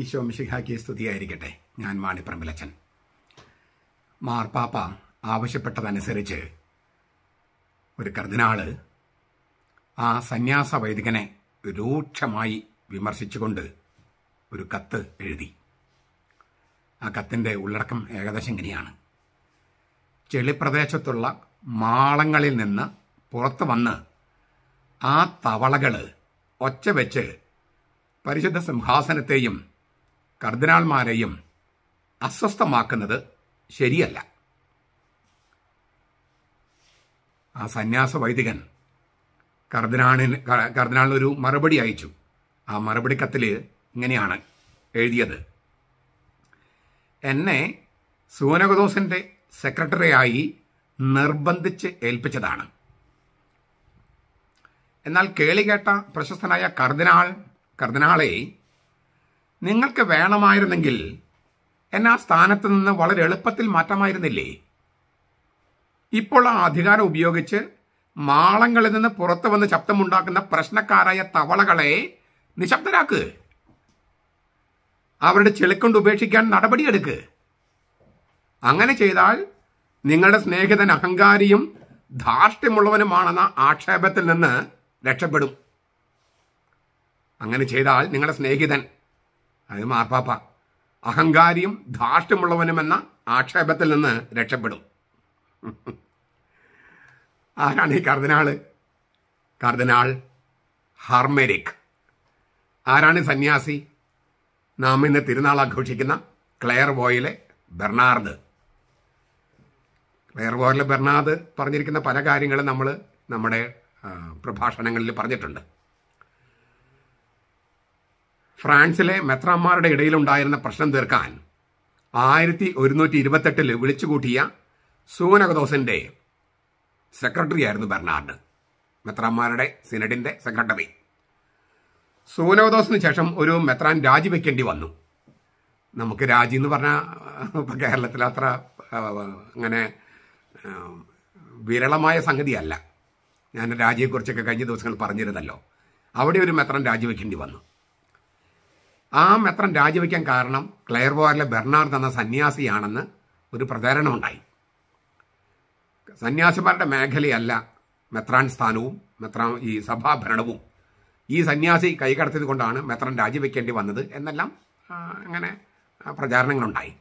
ഈശോ മിശിഹാക്കിയ സ്തുതിയായിരിക്കട്ടെ ഞാൻ മാണിപ്രമിലച്ചൻ മാർപ്പാപ്പ ആവശ്യപ്പെട്ടതനുസരിച്ച് ഒരു കർദിനാള് ആ സന്യാസ വൈദികനെ രൂക്ഷമായി വിമർശിച്ചുകൊണ്ട് ഒരു കത്ത് എഴുതി ആ കത്തിൻ്റെ ഉള്ളടക്കം ഏകദേശം ഇങ്ങനെയാണ് ചെളിപ്രദേശത്തുള്ള മാളങ്ങളിൽ നിന്ന് പുറത്തു വന്ന് ആ തവളകൾ ഒച്ച വെച്ച് പരിശുദ്ധ സിംഹാസനത്തെയും കർദിനാൾമാരെയും അസ്വസ്ഥമാക്കുന്നത് ശരിയല്ല ആ സന്യാസ വൈദികൻ കർദിനാളിന് കർദിനാളിനൊരു മറുപടി അയച്ചു ആ മറുപടി കത്തിൽ ഇങ്ങനെയാണ് എഴുതിയത് എന്നെ സുവനകദോസിൻ്റെ സെക്രട്ടറിയായി നിർബന്ധിച്ച് ഏൽപ്പിച്ചതാണ് എന്നാൽ കേളികേട്ട പ്രശസ്തനായ കർദിനാൾ കർദിനാളെ നിങ്ങൾക്ക് വേണമായിരുന്നെങ്കിൽ എന്നെ ആ സ്ഥാനത്ത് നിന്ന് വളരെ എളുപ്പത്തിൽ മാറ്റമായിരുന്നില്ലേ ഇപ്പോൾ ആ അധികാരം ഉപയോഗിച്ച് മാളങ്ങളിൽ നിന്ന് പുറത്തു വന്ന് ശബ്ദമുണ്ടാക്കുന്ന പ്രശ്നക്കാരായ തവളകളെ നിശബ്ദരാക്ക് അവരുടെ ചെളിക്കൊണ്ട് ഉപേക്ഷിക്കാൻ നടപടിയെടുക്ക് അങ്ങനെ ചെയ്താൽ നിങ്ങളുടെ സ്നേഹിതൻ അഹങ്കാരിയും ധാർഷ്ട്യമുള്ളവനുമാണെന്ന ആക്ഷേപത്തിൽ നിന്ന് രക്ഷപ്പെടും അങ്ങനെ ചെയ്താൽ നിങ്ങളുടെ സ്നേഹിതൻ അത് മാർപ്പാപ്പ അഹങ്കാരിയും ധാഷ്ട്യമുള്ളവനുമെന്ന ആക്ഷേപത്തിൽ നിന്ന് രക്ഷപ്പെടും ആരാണ് ഈ കർദിനാള് കർദിനാൾ ഹർമെരിക് ആരാണ് സന്യാസി നാം ഇന്ന് തിരുനാൾ ആഘോഷിക്കുന്ന ക്ലെയർ വോയിലെ ബെർണാർഡ് ക്ലെയർ വോയിലെ ബെർണാർഡ് പറഞ്ഞിരിക്കുന്ന പല കാര്യങ്ങളും നമ്മൾ നമ്മുടെ പ്രഭാഷണങ്ങളിൽ പറഞ്ഞിട്ടുണ്ട് ഫ്രാൻസിലെ മെത്രാന്മാരുടെ ഇടയിലുണ്ടായിരുന്ന പ്രശ്നം തീർക്കാൻ ആയിരത്തി ഒരുന്നൂറ്റി ഇരുപത്തെട്ടിൽ വിളിച്ചുകൂട്ടിയ സെക്രട്ടറി ആയിരുന്നു ബെർണാർഡ് മെത്രാന്മാരുടെ സിനഡിന്റെ സെക്രട്ടറി സൂനകദോസിന് ശേഷം ഒരു മെത്രാൻ രാജിവെക്കേണ്ടി വന്നു നമുക്ക് രാജി എന്ന് പറഞ്ഞാൽ ഇപ്പം കേരളത്തിൽ അത്ര അങ്ങനെ വിരളമായ സംഗതിയല്ല ഞാൻ രാജിയെക്കുറിച്ചൊക്കെ കഴിഞ്ഞ ദിവസങ്ങൾ പറഞ്ഞിരുന്നല്ലോ അവിടെ ഒരു മെത്രാൻ രാജിവെക്കേണ്ടി വന്നു ആ മെത്രം രാജിവെക്കാൻ കാരണം ക്ലെയർബോറിലെ ബെർണാർഡ് എന്ന സന്യാസിയാണെന്ന് ഒരു പ്രചാരണമുണ്ടായി സന്യാസിമാരുടെ മേഖലയല്ല മെത്രാൻ സ്ഥാനവും മെത്രാൻ ഈ സഭാഭരണവും ഈ സന്യാസി കൈകടത്തിയത് കൊണ്ടാണ് മെത്രൻ രാജിവെക്കേണ്ടി വന്നത് എന്നെല്ലാം അങ്ങനെ പ്രചാരണങ്ങളുണ്ടായി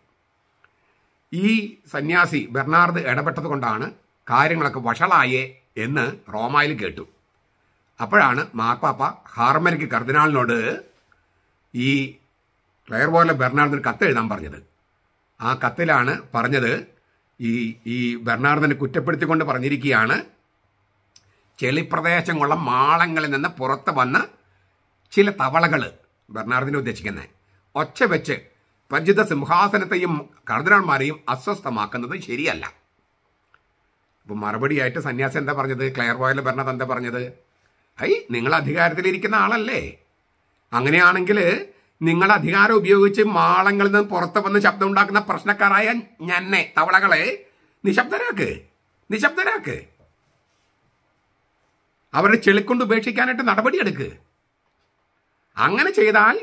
ഈ സന്യാസി ബെർണാർഡ് ഇടപെട്ടത് കൊണ്ടാണ് കാര്യങ്ങളൊക്കെ വഷളായേ എന്ന് റോമായിൽ കേട്ടു അപ്പോഴാണ് മാർപ്പാപ്പ ഹാർമരിക്ക് കർദിനാളിനോട് ഈ ക്ലെയർ ബോയിലെ കത്ത് എഴുതാൻ പറഞ്ഞത് ആ കത്തിലാണ് പറഞ്ഞത് ഈ ഈ ബെർണാർദിനെ കുറ്റപ്പെടുത്തിക്കൊണ്ട് പറഞ്ഞിരിക്കുകയാണ് ചെളിപ്രദേശങ്ങളുള്ള മാളങ്ങളിൽ നിന്ന് പുറത്ത് വന്ന ചില തവളകൾ ബെർണാർദിനെ ഉദ്ദേശിക്കുന്നത് ഒച്ച വെച്ച് പരിചിത സിംഹാസനത്തെയും കർദിനാൾമാരെയും അസ്വസ്ഥമാക്കുന്നത് ശരിയല്ല അപ്പം മറുപടിയായിട്ട് സന്യാസി എന്താ പറഞ്ഞത് ക്ലെയർ ബോയിലെ ഭരണത് എന്താ പറഞ്ഞത് ഐ നിങ്ങൾ അധികാരത്തിലിരിക്കുന്ന ആളല്ലേ അങ്ങനെയാണെങ്കിൽ നിങ്ങളുടെ അധികാരം ഉപയോഗിച്ച് മാളങ്ങളിൽ നിന്ന് പുറത്ത് വന്ന് ശബ്ദം ഉണ്ടാക്കുന്ന പ്രശ്നക്കാരായ ഞന്നെ തവളകളെ നിശബ്ദരാക്ക് നിശബ്ദരാക്ക് അവരുടെ ചെളിക്കൊണ്ട് ഉപേക്ഷിക്കാനായിട്ട് നടപടിയെടുക്ക് അങ്ങനെ ചെയ്താൽ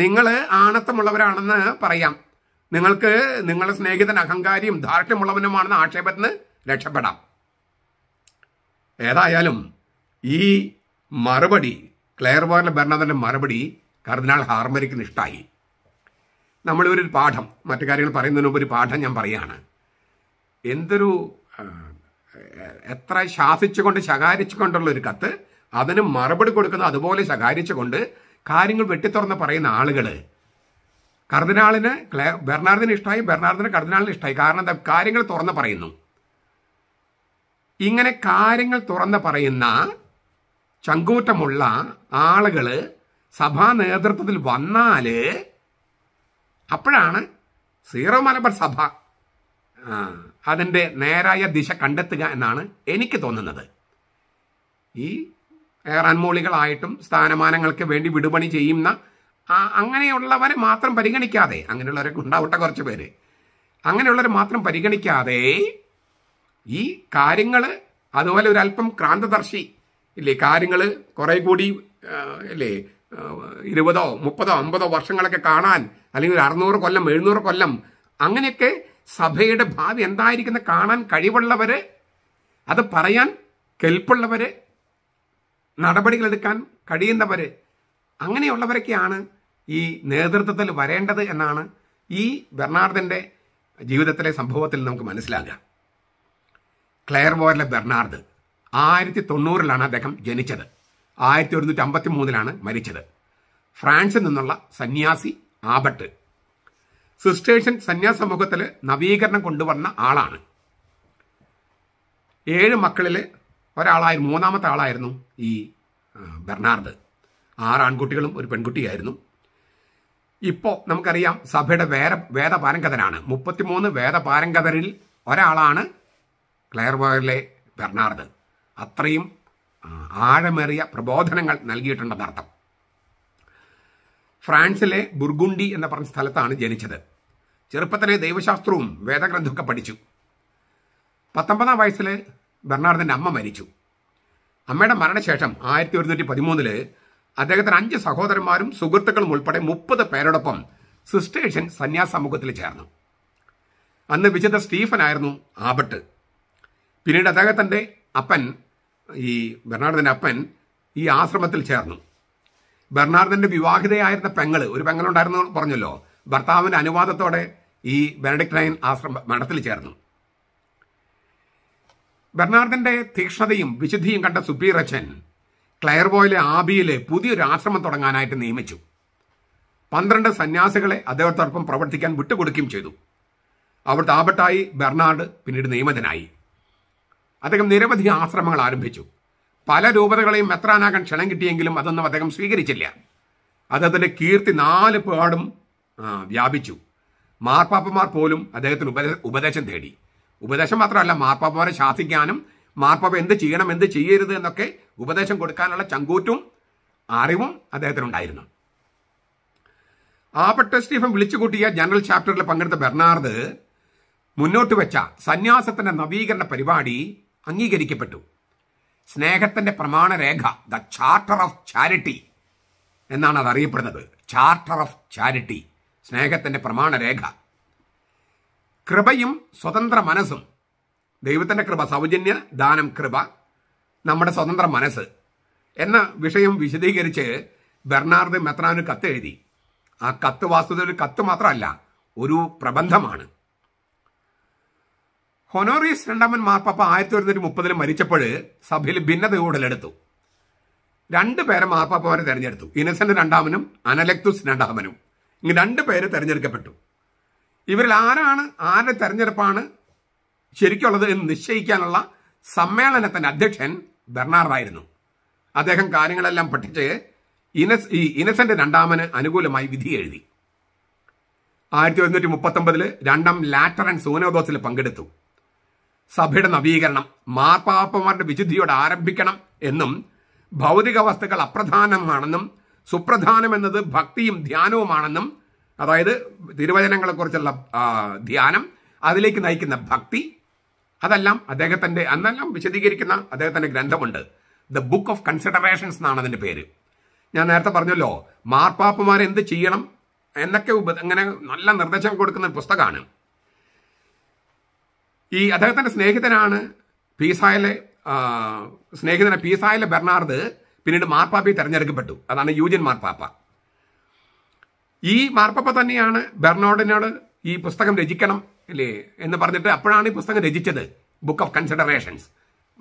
നിങ്ങൾ ആണത്തമുള്ളവരാണെന്ന് പറയാം നിങ്ങൾക്ക് നിങ്ങളുടെ സ്നേഹിതൻ അഹങ്കാരിയും ധാർഷ്ട്യമുള്ളവനുമാണെന്ന ആക്ഷേപത്തിന് രക്ഷപ്പെടാം ഏതായാലും ഈ മറുപടി ക്ലെയർവാർഡ് ബെർണാദിൻ്റെ മറുപടി കർദിനാൾ ഹാർമരിക്കിന് ഇഷ്ടമായി നമ്മളിവിടെ ഒരു പാഠം മറ്റു കാര്യങ്ങൾ പറയുന്നതിന് മുമ്പ് ഒരു പാഠം ഞാൻ പറയുകയാണ് എന്തൊരു എത്ര ശാസിച്ചുകൊണ്ട് ശകാരിച്ചുകൊണ്ടുള്ള ഒരു കത്ത് അതിന് മറുപടി കൊടുക്കുന്ന അതുപോലെ ശകാരിച്ചുകൊണ്ട് കാര്യങ്ങൾ വെട്ടിത്തുറന്ന് പറയുന്ന ആളുകൾ കർദിനാളിന് ബെർണാർഡിന് ഇഷ്ടമായി ബെർണാർഡിന് കർദിനാളിന് ഇഷ്ടമായി കാരണം എന്താ കാര്യങ്ങൾ തുറന്ന് പറയുന്നു ഇങ്ങനെ കാര്യങ്ങൾ തുറന്ന് പറയുന്ന ചങ്കൂറ്റമുള്ള ആളുകൾ സഭാ നേതൃത്വത്തിൽ വന്നാൽ അപ്പോഴാണ് സീറോ മലബാർ സഭ അതിൻ്റെ നേരായ ദിശ കണ്ടെത്തുക എന്നാണ് എനിക്ക് തോന്നുന്നത് ഈ ഏറാൻമോളികളായിട്ടും സ്ഥാനമാനങ്ങൾക്ക് വേണ്ടി വിടുപണി ചെയ്യുന്ന അങ്ങനെയുള്ളവരെ മാത്രം പരിഗണിക്കാതെ അങ്ങനെയുള്ളവരെ ഉണ്ടാവട്ടെ കുറച്ച് പേര് അങ്ങനെയുള്ളവരെ മാത്രം പരിഗണിക്കാതെ ഈ കാര്യങ്ങൾ അതുപോലെ ഒരല്പം ക്രാന്തദർശി ഇല്ലേ കാര്യങ്ങൾ കുറെ കൂടി അല്ലേ ഇരുപതോ മുപ്പതോ അമ്പതോ വർഷങ്ങളൊക്കെ കാണാൻ അല്ലെങ്കിൽ ഒരു അറുന്നൂറ് കൊല്ലം എഴുന്നൂറ് കൊല്ലം അങ്ങനെയൊക്കെ സഭയുടെ ഭാവി എന്തായിരിക്കുന്ന കാണാൻ കഴിവുള്ളവരെ അത് പറയാൻ കെൽപ്പുള്ളവരെ നടപടികളെടുക്കാൻ കഴിയുന്നവരെ അങ്ങനെയുള്ളവരൊക്കെയാണ് ഈ നേതൃത്വത്തിൽ വരേണ്ടത് എന്നാണ് ഈ ബെർണാർഡിൻ്റെ ജീവിതത്തിലെ സംഭവത്തിൽ നമുക്ക് മനസ്സിലാകുക ക്ലെയർ ബോറിലെ ബെർണാർഡ് ആയിരത്തി തൊണ്ണൂറിലാണ് അദ്ദേഹം ജനിച്ചത് ആയിരത്തി ഒരുന്നൂറ്റി അമ്പത്തി മൂന്നിലാണ് മരിച്ചത് ഫ്രാൻസിൽ നിന്നുള്ള സന്യാസി ആബട്ട് സിസ്റ്റേഷൻ സന്യാസ സമൂഹത്തിൽ നവീകരണം കൊണ്ടുവന്ന ആളാണ് ഏഴ് മക്കളിൽ ഒരാളായി മൂന്നാമത്തെ ആളായിരുന്നു ഈ ബെർണാർഡ് ആറ് ആൺകുട്ടികളും ഒരു പെൺകുട്ടിയായിരുന്നു ഇപ്പോൾ നമുക്കറിയാം സഭയുടെ വേദ വേദപാരംഗതനാണ് മുപ്പത്തിമൂന്ന് വേദപാരംഗതരിൽ ഒരാളാണ് ക്ലെയർവോയിലെ ബെർണാർഡ് അത്രയും ആഴമേറിയ പ്രബോധനങ്ങൾ നൽകിയിട്ടുണ്ടെന്ന് അർത്ഥം ഫ്രാൻസിലെ ബുർഗുണ്ടി എന്ന പറഞ്ഞ സ്ഥലത്താണ് ജനിച്ചത് ചെറുപ്പത്തിലെ ദൈവശാസ്ത്രവും വേദഗ്രന്ഥമൊക്കെ പഠിച്ചു പത്തൊമ്പതാം വയസ്സിൽ ബെർണാർഡിൻ്റെ അമ്മ മരിച്ചു അമ്മയുടെ മരണശേഷം ആയിരത്തി ഒരുന്നൂറ്റി പതിമൂന്നില് അദ്ദേഹത്തിന് അഞ്ച് സഹോദരന്മാരും സുഹൃത്തുക്കളും ഉൾപ്പെടെ മുപ്പത് പേരോടൊപ്പം സിസ്റ്റേഴ്സൻ സന്യാസ സമൂഹത്തിൽ ചേർന്നു അന്ന് വിശുദ്ധ സ്റ്റീഫൻ ആയിരുന്നു ആബട്ട് പിന്നീട് അദ്ദേഹത്തിൻ്റെ അപ്പൻ ഈ ബെർണാർഡിൻ്റെ അപ്പൻ ഈ ആശ്രമത്തിൽ ചേർന്നു ബെർണാർഡിൻ്റെ വിവാഹിതയായിരുന്ന പെങ്ങൾ ഒരു പെങ്ങളുണ്ടായിരുന്നു പറഞ്ഞല്ലോ ഭർത്താവിൻ്റെ അനുവാദത്തോടെ ഈ ബെനഡിക്ടൈൻ ആശ്രമ മഠത്തിൽ ചേർന്നു ബെർണാർഡിൻ്റെ തീക്ഷ്ണതയും വിശുദ്ധിയും കണ്ട സുപ്പീറച്ചൻ ക്ലയർബോയിലെ ആബിയിലെ പുതിയൊരു ആശ്രമം തുടങ്ങാനായിട്ട് നിയമിച്ചു പന്ത്രണ്ട് സന്യാസികളെ അദ്ദേഹത്തോടൊപ്പം പ്രവർത്തിക്കാൻ വിട്ടുകൊടുക്കുകയും ചെയ്തു അവർ താപട്ടായി ബെർണാർഡ് പിന്നീട് നിയമിതനായി അദ്ദേഹം നിരവധി ആശ്രമങ്ങൾ ആരംഭിച്ചു പല രൂപതകളെയും മെത്രാനാകാൻ ക്ഷണം കിട്ടിയെങ്കിലും അതൊന്നും അദ്ദേഹം സ്വീകരിച്ചില്ല അദ്ദേഹത്തിൻ്റെ കീർത്തി നാല് പാടും വ്യാപിച്ചു മാർപ്പാപ്പമാർ പോലും അദ്ദേഹത്തിന് ഉപദേ ഉപദേശം തേടി ഉപദേശം മാത്രമല്ല മാർപ്പാപ്പമാരെ ശാസിക്കാനും മാർപ്പാപ്പ എന്ത് ചെയ്യണം എന്ത് ചെയ്യരുത് എന്നൊക്കെ ഉപദേശം കൊടുക്കാനുള്ള ചങ്കൂറ്റും അറിവും അദ്ദേഹത്തിനുണ്ടായിരുന്നു ആപട്ട സ്റ്റീഫൻ വിളിച്ചുകൂട്ടിയ ജനറൽ ചാപ്റ്ററിൽ പങ്കെടുത്ത ബെർണാർഡ് മുന്നോട്ട് വെച്ച സന്യാസത്തിന്റെ നവീകരണ പരിപാടി അംഗീകരിക്കപ്പെട്ടു സ്നേഹത്തിന്റെ പ്രമാണരേഖ ദ ചാർട്ടർ ഓഫ് ചാരിറ്റി എന്നാണ് അത് അറിയപ്പെടുന്നത് ചാർട്ടർ ഓഫ് ചാരിറ്റി സ്നേഹത്തിന്റെ പ്രമാണരേഖ കൃപയും സ്വതന്ത്ര മനസ്സും ദൈവത്തിന്റെ കൃപ സൗജന്യ ദാനം കൃപ നമ്മുടെ സ്വതന്ത്ര മനസ്സ് എന്ന വിഷയം വിശദീകരിച്ച് ബെർണാർഡ് കത്ത് കത്തെഴുതി ആ കത്ത് വാസ്തുത ഒരു കത്ത് മാത്രമല്ല ഒരു പ്രബന്ധമാണ് ഹൊനോറിയസ് രണ്ടാമൻ മാർപ്പാപ്പ ആയിരത്തി തൊള്ളായിരത്തി മുപ്പതിൽ മരിച്ചപ്പോൾ സഭയിൽ ഭിന്നത ഉടലെടുത്തു രണ്ട് പേരെ മാർപ്പാപ്പമാരെ തെരഞ്ഞെടുത്തു ഇന്നസെന്റ് രണ്ടാമനും അനലക്തുസ് രണ്ടാമനും ഇങ്ങനെ രണ്ട് പേര് തെരഞ്ഞെടുക്കപ്പെട്ടു ഇവരിൽ ആരാണ് ആരുടെ തെരഞ്ഞെടുപ്പാണ് ശരിക്കുള്ളത് എന്ന് നിശ്ചയിക്കാനുള്ള സമ്മേളനത്തിന്റെ അധ്യക്ഷൻ ബെർണാറായിരുന്നു അദ്ദേഹം കാര്യങ്ങളെല്ലാം പഠിച്ച് ഇനസ് ഈ ഇനസെന്റ് രണ്ടാമന് അനുകൂലമായി വിധി എഴുതി ആയിരത്തി ഒരുന്നൂറ്റി മുപ്പത്തൊമ്പതിൽ രണ്ടാം ലാറ്ററൻ സോനോദോസിൽ പങ്കെടുത്തു സഭയുടെ നവീകരണം മാർപ്പാപ്പമാരുടെ വിശുദ്ധിയോടെ ആരംഭിക്കണം എന്നും ഭൗതിക വസ്തുക്കൾ അപ്രധാനമാണെന്നും എന്നത് ഭക്തിയും ധ്യാനവുമാണെന്നും അതായത് തിരുവചനങ്ങളെക്കുറിച്ചുള്ള ധ്യാനം അതിലേക്ക് നയിക്കുന്ന ഭക്തി അതെല്ലാം അദ്ദേഹത്തിൻ്റെ അന്നെല്ലാം വിശദീകരിക്കുന്ന അദ്ദേഹത്തിൻ്റെ ഗ്രന്ഥമുണ്ട് ദ ബുക്ക് ഓഫ് കൺസിഡറേഷൻസ് എന്നാണ് അതിൻ്റെ പേര് ഞാൻ നേരത്തെ പറഞ്ഞല്ലോ മാർപ്പാപ്പമാരെന്ത് ചെയ്യണം എന്നൊക്കെ ഉപ അങ്ങനെ നല്ല നിർദ്ദേശം കൊടുക്കുന്ന പുസ്തകമാണ് ഈ അദ്ദേഹത്തിൻ്റെ സ്നേഹിതനാണ് പീസായിലെ സ്നേഹിതനാണ് പീസായിലെ ബെർണാർഡ് പിന്നീട് മാർപ്പാപ്പയെ തിരഞ്ഞെടുക്കപ്പെട്ടു അതാണ് യൂജിൻ മാർപ്പാപ്പ ഈ മാർപ്പാപ്പ തന്നെയാണ് ബെർണോഡിനോട് ഈ പുസ്തകം രചിക്കണം ഇല്ലേ എന്ന് പറഞ്ഞിട്ട് അപ്പോഴാണ് ഈ പുസ്തകം രചിച്ചത് ബുക്ക് ഓഫ് കൺസിഡറേഷൻസ്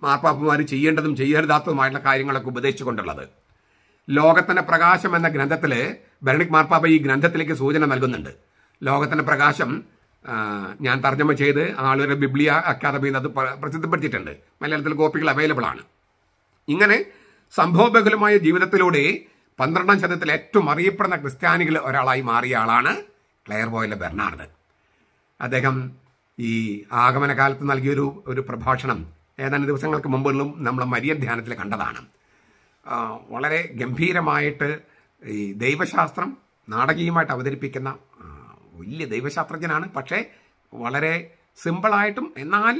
മാർപ്പാപ്പമാർ ചെയ്യേണ്ടതും ചെയ്യരുതാത്തതുമായിട്ടുള്ള കാര്യങ്ങളൊക്കെ ഉപദേശിച്ചുകൊണ്ടുള്ളത് ലോകത്തിൻ്റെ പ്രകാശം എന്ന ഗ്രന്ഥത്തിൽ ബെർണിക് മാർപ്പാപ്പ ഈ ഗ്രന്ഥത്തിലേക്ക് സൂചന നൽകുന്നുണ്ട് ലോകത്തിൻ്റെ പ്രകാശം ഞാൻ തർജ്ജമ ചെയ്ത് ആളുടെ ബിബ്ലിയ അക്കാദമിയിൽ നിന്ന് അത് പ്രസിദ്ധപ്പെടുത്തിയിട്ടുണ്ട് മലയാളത്തിൽ കോപ്പികൾ അവൈലബിൾ ആണ് ഇങ്ങനെ സംഭവബഹുലമായ ജീവിതത്തിലൂടെ പന്ത്രണ്ടാം ശതത്തിൽ ഏറ്റവും അറിയപ്പെടുന്ന ക്രിസ്ത്യാനികൾ ഒരാളായി മാറിയ ആളാണ് ബോയിലെ ബെർണാർഡ് അദ്ദേഹം ഈ ആഗമനകാലത്ത് നൽകിയൊരു ഒരു പ്രഭാഷണം ഏതാനും ദിവസങ്ങൾക്ക് മുമ്പിലും നമ്മൾ മരിയ ധ്യാനത്തിൽ കണ്ടതാണ് വളരെ ഗംഭീരമായിട്ട് ഈ ദൈവശാസ്ത്രം നാടകീയമായിട്ട് അവതരിപ്പിക്കുന്ന വലിയ ദൈവശാസ്ത്രജ്ഞനാണ് പക്ഷേ വളരെ സിമ്പിളായിട്ടും എന്നാൽ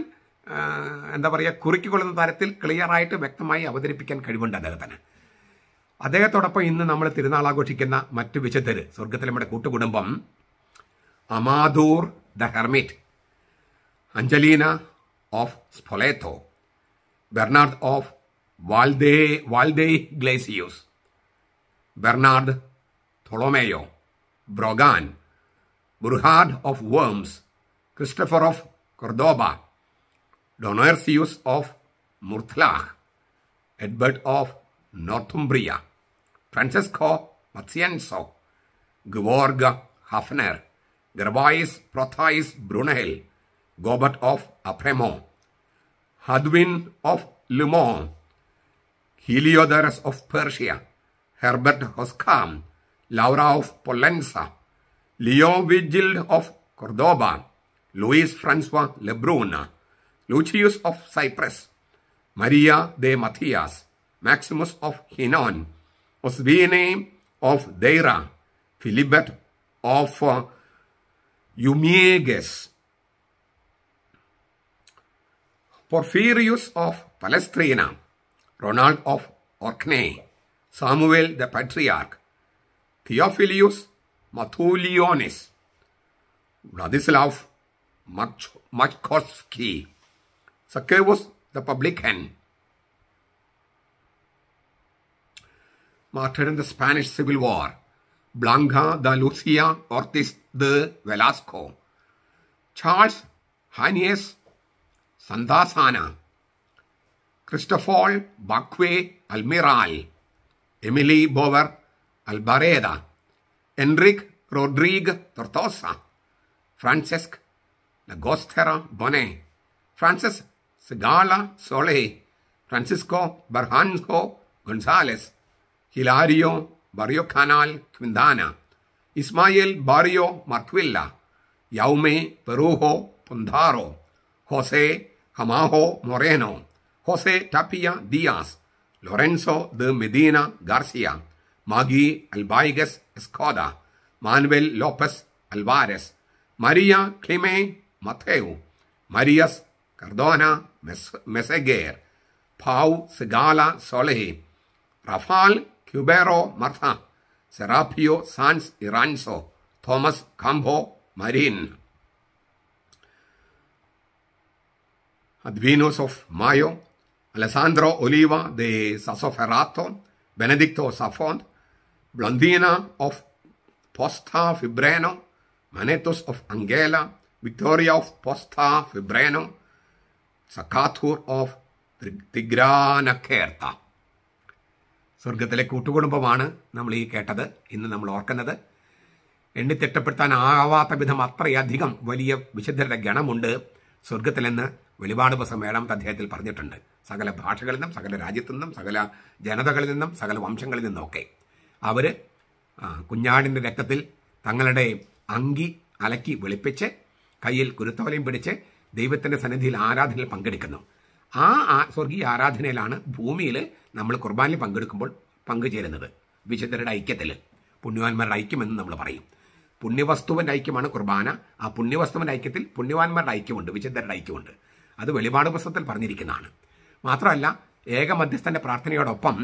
എന്താ പറയുക കുറുക്കിക്കൊള്ളുന്ന തരത്തിൽ ക്ലിയറായിട്ട് വ്യക്തമായി അവതരിപ്പിക്കാൻ കഴിവുണ്ട് അദ്ദേഹത്തിന് അദ്ദേഹത്തോടൊപ്പം ഇന്ന് നമ്മൾ തിരുനാൾ ആഘോഷിക്കുന്ന മറ്റു വിശുദ്ധർ സ്വർഗത്തിലെ നമ്മുടെ കൂട്ടുകുടുംബം Amadour the hermit Angelina of Spoleto Bernard of വാൽദേ വാൽദേ ഗ്ലേസിയോസ് ബെർണാർഡ് തൊളോമേയോ ബ്രൊഗാൻ Burhard of Worms, Christopher of Cordoba, Donercius of Murtlach, Edward of Northumbria, Francesco Mazienzo, Georg Hafner, Gervais Protais Brunel, Gobert of Apremont, Hadwin of Le Mans, Heliodorus of Persia, Herbert Hoskam, Laura of Polenza, Leo Vigil of Cordoba, Luis Francois Lebruna, Lucius of Cyprus, Maria de Matias, Maximus of Hinon, Osbine of Deira, Philibert of uh, Porphyrius of Palestrina, Ronald of Orkney, Samuel the Patriarch, Theophilus Matulionis, Vladislav Machkovsky. Sucker was the publican. Martyred in the Spanish Civil War. Blanca da Lucia Ortiz de Velasco. Charles Hanies Sandasana. Cristofol, Bakwe Almiral. Emily Bower Albareda. Enrique Rodrigue Tortosa, Francesc Lagostera Bonet, Francis Segala Sole, Francisco Barranco González, Hilario Barrio Canal Quindana, Ismael Barrio Marquilla, Yaume Perujo Pondaro, José Jamajo Moreno, José Tapia Díaz, Lorenzo de Medina García, Magui Albaigues Escoda, Manuel López Alvarez, María Clime Mateo, Marías Cardona Meseguer, Pau Segala Solehi, Rafael Cubero Marta, Serapio Sanz Iranzo, Thomas Campo Marin. Advinos of Mayo, Alessandro Oliva de Sassoferrato, Benedicto Safont, Blandina of Posta Fibreno, Manetos of Angela, Victoria of Posta Fibreno, Sakathur of തിഗ്രാനഖേർത്ത സ്വർഗത്തിലെ കൂട്ടുകുടുംബമാണ് നമ്മൾ ഈ കേട്ടത് ഇന്ന് നമ്മൾ ഓർക്കുന്നത് എണ്ണിത്തിട്ടപ്പെടുത്താനാവാത്ത വിധം അത്രയധികം വലിയ വിശുദ്ധരുടെ ഗണമുണ്ട് സ്വർഗത്തിലെന്ന് വെളിപാട് ദിവസം ഏഴാമത്തെ അധ്യായത്തിൽ പറഞ്ഞിട്ടുണ്ട് സകല ഭാഷകളിൽ നിന്നും സകല രാജ്യത്തു നിന്നും സകല ജനതകളിൽ നിന്നും സകല വംശങ്ങളിൽ നിന്നും ഒക്കെ അവർ കുഞ്ഞാടിൻ്റെ രക്തത്തിൽ തങ്ങളുടെ അങ്കി അലക്കി വെളുപ്പിച്ച് കയ്യിൽ കുരുത്തോലയും പിടിച്ച് ദൈവത്തിൻ്റെ സന്നിധിയിൽ ആരാധനയിൽ പങ്കെടുക്കുന്നു ആ സ്വർഗീയ ആരാധനയിലാണ് ഭൂമിയിൽ നമ്മൾ കുർബാനയിൽ പങ്കെടുക്കുമ്പോൾ പങ്കുചേരുന്നത് വിശുദ്ധരുടെ ഐക്യത്തിൽ പുണ്യവാന്മാരുടെ ഐക്യമെന്ന് നമ്മൾ പറയും പുണ്യവസ്തുവിൻ്റെ ഐക്യമാണ് കുർബാന ആ പുണ്യവസ്തുവിൻ്റെ ഐക്യത്തിൽ പുണ്യവാന്മാരുടെ ഐക്യമുണ്ട് വിശുദ്ധരുടെ ഐക്യമുണ്ട് അത് വെളിപാട് പുസ്തകത്തിൽ പറഞ്ഞിരിക്കുന്നതാണ് മാത്രമല്ല ഏകമധ്യസ്ഥൻ്റെ പ്രാർത്ഥനയോടൊപ്പം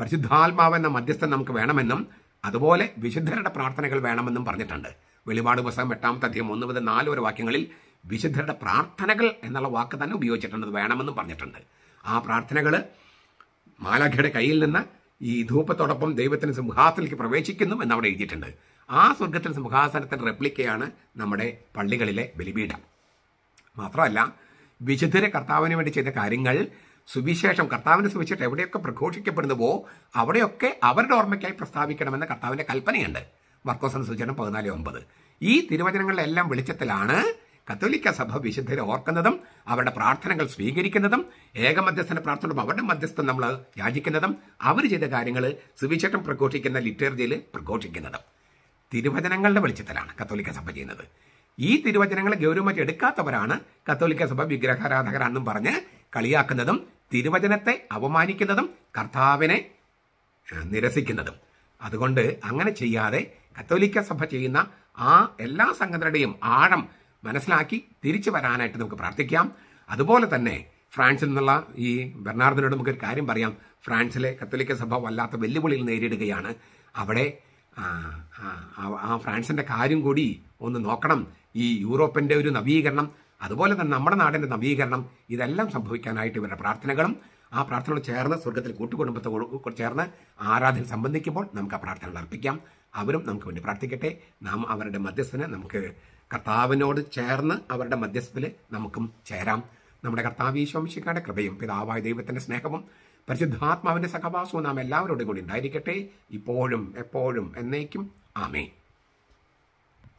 പരിശുദ്ധാത്മാവെന്ന മധ്യസ്ഥൻ നമുക്ക് വേണമെന്നും അതുപോലെ വിശുദ്ധരുടെ പ്രാർത്ഥനകൾ വേണമെന്നും പറഞ്ഞിട്ടുണ്ട് വെളിപാട് പുസ്തകം എട്ടാമത്തെ അധികം ഒന്ന് മുതൽ നാല് വരെ വാക്യങ്ങളിൽ വിശുദ്ധരുടെ പ്രാർത്ഥനകൾ എന്നുള്ള വാക്ക് തന്നെ ഉപയോഗിച്ചിട്ടുണ്ട് വേണമെന്നും പറഞ്ഞിട്ടുണ്ട് ആ പ്രാർത്ഥനകൾ മാലാഖയുടെ കയ്യിൽ നിന്ന് ഈ ധൂപത്തോടൊപ്പം ദൈവത്തിന് സിംഹാസനത്തിലേക്ക് പ്രവേശിക്കുന്നു എന്നവിടെ എഴുതിയിട്ടുണ്ട് ആ സ്വർഗത്തിൽ സിംഹാസനത്തിൻ്റെ റെപ്ലിക്കയാണ് നമ്മുടെ പള്ളികളിലെ ബലിപീഠം മാത്രമല്ല വിശുദ്ധരെ കർത്താവിന് വേണ്ടി ചെയ്ത കാര്യങ്ങൾ സുവിശേഷം കർത്താവിൻ്റെ സുവിശേഷം എവിടെയൊക്കെ പ്രഘോഷിക്കപ്പെടുന്നുവോ അവിടെയൊക്കെ അവരുടെ ഓർമ്മയ്ക്കായി പ്രസ്താവിക്കണമെന്ന കർത്താവിൻ്റെ കൽപ്പനയുണ്ട് മർക്കോസൻ സൂചന പതിനാല് ഒമ്പത് ഈ തിരുവചനങ്ങളിലെല്ലാം വെളിച്ചത്തിലാണ് കത്തോലിക്ക സഭ വിശുദ്ധരെ ഓർക്കുന്നതും അവരുടെ പ്രാർത്ഥനകൾ സ്വീകരിക്കുന്നതും ഏകമധ്യസ്ഥന പ്രാർത്ഥനയും അവരുടെ മധ്യസ്ഥം നമ്മൾ യാചിക്കുന്നതും അവർ ചെയ്ത കാര്യങ്ങൾ സുവിശേഷം പ്രഘോഷിക്കുന്ന ലിറ്റേർജിയിൽ പ്രഘോഷിക്കുന്നതും തിരുവചനങ്ങളുടെ വെളിച്ചത്തിലാണ് കത്തോലിക്ക സഭ ചെയ്യുന്നത് ഈ തിരുവചനങ്ങളെ ഗൗരവമായിട്ട് എടുക്കാത്തവരാണ് കത്തോലിക്ക സഭ വിഗ്രഹാരാധകരാണെന്നും പറഞ്ഞ് കളിയാക്കുന്നതും തിരുവചനത്തെ അപമാനിക്കുന്നതും കർത്താവിനെ നിരസിക്കുന്നതും അതുകൊണ്ട് അങ്ങനെ ചെയ്യാതെ കത്തോലിക്ക സഭ ചെയ്യുന്ന ആ എല്ലാ സംഘടനയുടെയും ആഴം മനസ്സിലാക്കി തിരിച്ചു വരാനായിട്ട് നമുക്ക് പ്രാർത്ഥിക്കാം അതുപോലെ തന്നെ ഫ്രാൻസിൽ നിന്നുള്ള ഈ ബെർണാർദിനോട് നമുക്കൊരു കാര്യം പറയാം ഫ്രാൻസിലെ കത്തോലിക്ക സഭ വല്ലാത്ത വെല്ലുവിളികൾ നേരിടുകയാണ് അവിടെ ആ ഫ്രാൻസിൻ്റെ കാര്യം കൂടി ഒന്ന് നോക്കണം ഈ യൂറോപ്പിൻ്റെ ഒരു നവീകരണം അതുപോലെ തന്നെ നമ്മുടെ നാടിൻ്റെ നവീകരണം ഇതെല്ലാം സംഭവിക്കാനായിട്ട് ഇവരുടെ പ്രാർത്ഥനകളും ആ പ്രാർത്ഥനകൾ ചേർന്ന് സ്വർഗത്തിൽ കൂട്ടുകുടുംബത്തോട് ചേർന്ന് ആരാധന സംബന്ധിക്കുമ്പോൾ നമുക്ക് ആ പ്രാർത്ഥനകൾ അർപ്പിക്കാം അവരും നമുക്ക് വേണ്ടി പ്രാർത്ഥിക്കട്ടെ നാം അവരുടെ മധ്യസ്ഥന് നമുക്ക് കർത്താവിനോട് ചേർന്ന് അവരുടെ മധ്യസ്ഥത്തിൽ നമുക്കും ചേരാം നമ്മുടെ കർത്താവ് ഈശോംശിക്കാരുടെ കൃപയും പിതാവായ ദൈവത്തിൻ്റെ സ്നേഹവും പരിശുദ്ധാത്മാവിൻ്റെ സഹവാസവും നാം എല്ലാവരോടും കൂടി ഉണ്ടായിരിക്കട്ടെ ഇപ്പോഴും എപ്പോഴും എന്നേക്കും ആമേ